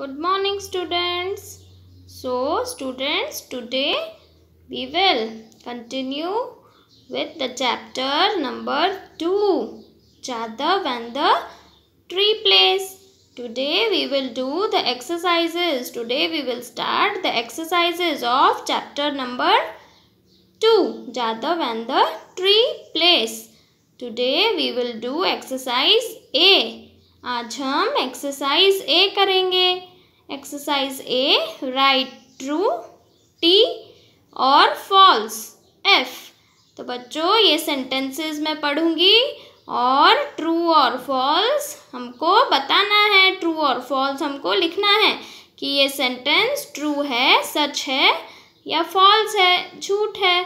Good morning students. So students today we will continue with the chapter number 2 Jadav and the tree place. Today we will do the exercises. Today we will start the exercises of chapter number 2 Jadav and the tree place. Today we will do exercise A. आज हम exercise A करेंगे exercise A write true T और false F तो बच्चों ये sentences मैं पढ़ूंगी और true और फॉल्स हमको बताना है ट्रू और फॉल्स हमको लिखना है कि ये सेंटेंस ट्रू है सच है या फॉल्स है झूठ है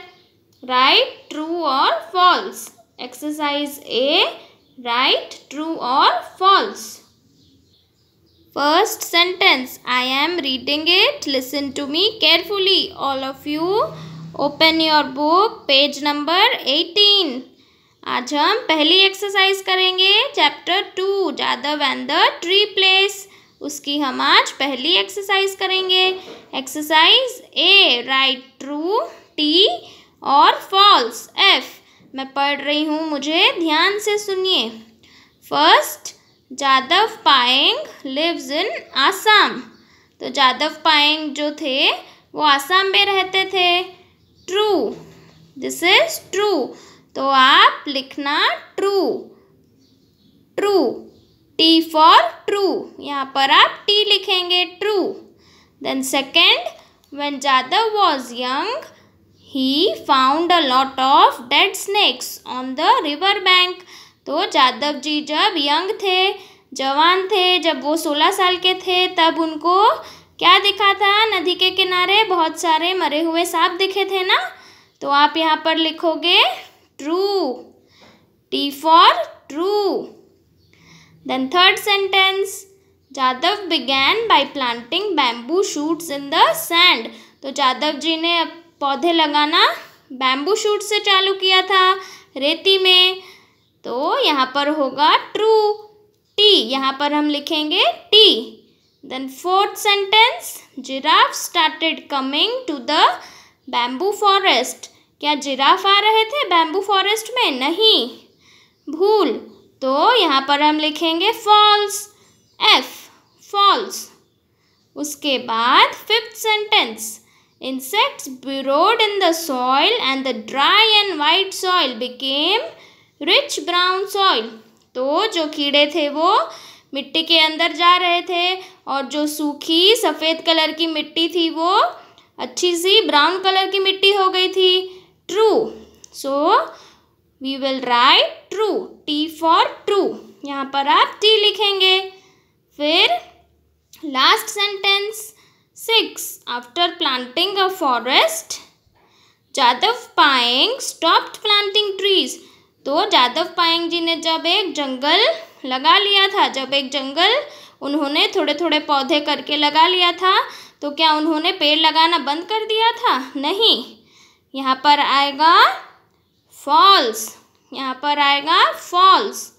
राइट ट्रू और false exercise A Write true or false. First sentence. I am reading it. Listen to me carefully. All of you open your book. Page number 18. आज हम पहली एक्सरसाइज करेंगे chapter two Jadav and the tree place उसकी हम आज पहली exercise करेंगे exercise A write true T और फॉल्स एफ मैं पढ़ रही हूँ मुझे ध्यान से सुनिए first Jadav Payeng lives in Assam तो जादव पाएंग जो थे वो आसाम में रहते थे ट्रू दिस इज ट्रू तो आप लिखना true true T for true यहाँ पर आप टी लिखेंगे true then second when Jadav was young he found a lot of dead snakes on the river bank. तो जादव जी जब यंग थे जवान थे जब वो सोलह साल के थे तब उनको क्या दिखा था नदी के किनारे बहुत सारे मरे हुए सांप दिखे थे ना तो आप यहाँ पर लिखोगे true T for true then third sentence Jadav began by planting bamboo shoots in the sand तो जादव जी ने पौधे लगाना बैम्बू शूट से चालू किया था रेती में तो यहाँ पर होगा ट्रू टी यहाँ पर हम लिखेंगे T then fourth sentence giraffe started coming to the bamboo forest क्या जिराफ आ रहे थे बैम्बू फॉरेस्ट में नहीं भूल तो यहाँ पर हम लिखेंगे फॉल्स एफ फॉल्स उसके बाद fifth sentence Insects burrowed in the soil and the dry and white soil became rich brown soil. तो जो कीड़े थे वो मिट्टी के अंदर जा रहे थे और जो सूखी सफ़ेद कलर की मिट्टी थी वो अच्छी सी ब्राउन कलर की मिट्टी हो गई थी true so we will write true T for true यहाँ पर आप टी लिखेंगे फिर last sentence six after planting a forest Jadav Payeng stopped planting trees तो जादव पाएंग जी ने जब एक जंगल लगा लिया था जब एक जंगल उन्होंने थोड़े थोड़े पौधे करके लगा लिया था तो क्या उन्होंने पेड़ लगाना बंद कर दिया था नहीं यहाँ पर आएगा फॉल्स यहाँ पर आएगा फॉल्स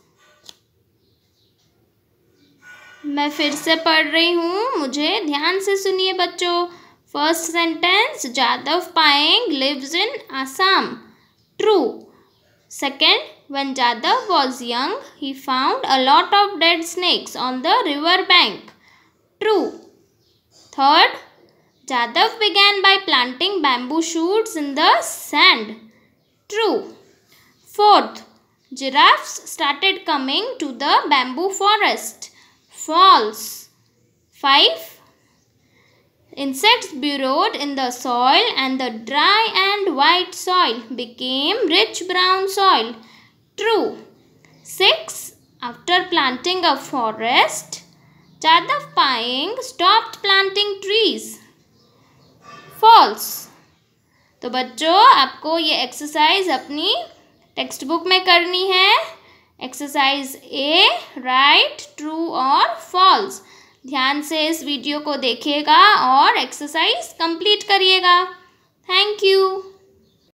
मैं फिर से पढ़ रही हूँ मुझे ध्यान से सुनिए बच्चों first sentence Jadav Payeng lives in Assam true second one Jadav was young he found a lot of dead snakes on the river bank true third Jadav began by planting bamboo shoots in the sand true fourth giraffes started coming to the bamboo forest False. Five. Insects burrowed in the soil and the dry and white soil became rich brown soil. True. Six. After planting a forest, Jadav Paying stopped planting trees. False. तो बच्चों आपको ये exercise अपनी text book में करनी है exercise A write true true और false ध्यान से इस वीडियो को देखिएगा और एक्सरसाइज कंप्लीट करिएगा थैंक यू